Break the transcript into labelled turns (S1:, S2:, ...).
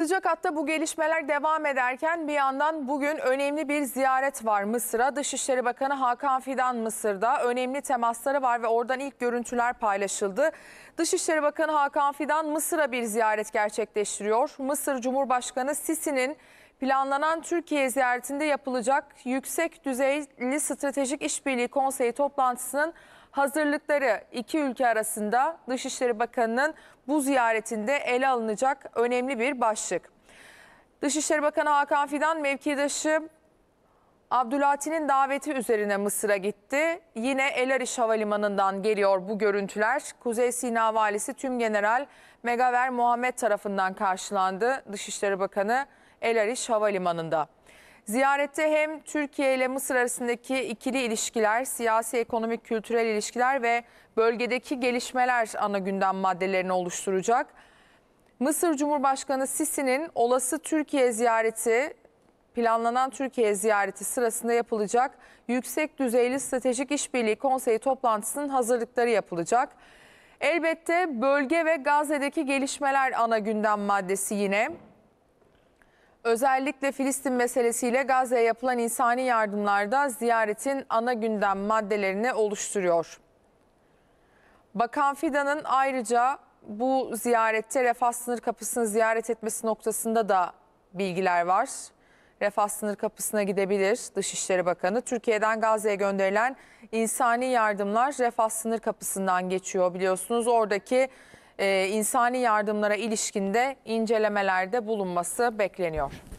S1: Sıcak hatta bu gelişmeler devam ederken bir yandan bugün önemli bir ziyaret var Mısır'a. Dışişleri Bakanı Hakan Fidan Mısır'da önemli temasları var ve oradan ilk görüntüler paylaşıldı. Dışişleri Bakanı Hakan Fidan Mısır'a bir ziyaret gerçekleştiriyor. Mısır Cumhurbaşkanı Sisi'nin Planlanan Türkiye ziyaretinde yapılacak yüksek düzeyli stratejik işbirliği konseyi toplantısının hazırlıkları iki ülke arasında Dışişleri Bakanı'nın bu ziyaretinde ele alınacak önemli bir başlık. Dışişleri Bakanı Hakan Fidan mevkidaşı Abdülhati'nin daveti üzerine Mısır'a gitti. Yine El Ariş Havalimanı'ndan geliyor bu görüntüler. Kuzey Sina Valisi Tümgeneral General Megaver Muhammed tarafından karşılandı. Dışişleri Bakanı El arish Havalimanı'nda. Ziyarette hem Türkiye ile Mısır arasındaki ikili ilişkiler, siyasi, ekonomik, kültürel ilişkiler ve bölgedeki gelişmeler ana gündem maddelerini oluşturacak. Mısır Cumhurbaşkanı Sisi'nin olası Türkiye ziyareti planlanan Türkiye ziyareti sırasında yapılacak yüksek düzeyli stratejik işbirliği konseyi toplantısının hazırlıkları yapılacak. Elbette bölge ve Gazze'deki gelişmeler ana gündem maddesi yine. Özellikle Filistin meselesiyle Gazze'ye yapılan insani yardımlarda ziyaretin ana gündem maddelerini oluşturuyor. Bakan Fidan'ın ayrıca bu ziyarette Refah sınır kapısını ziyaret etmesi noktasında da bilgiler var. Refah sınır kapısına gidebilir Dışişleri Bakanı. Türkiye'den Gazze'ye gönderilen insani yardımlar Refah sınır kapısından geçiyor biliyorsunuz. Oradaki e, insani yardımlara ilişkinde incelemelerde bulunması bekleniyor.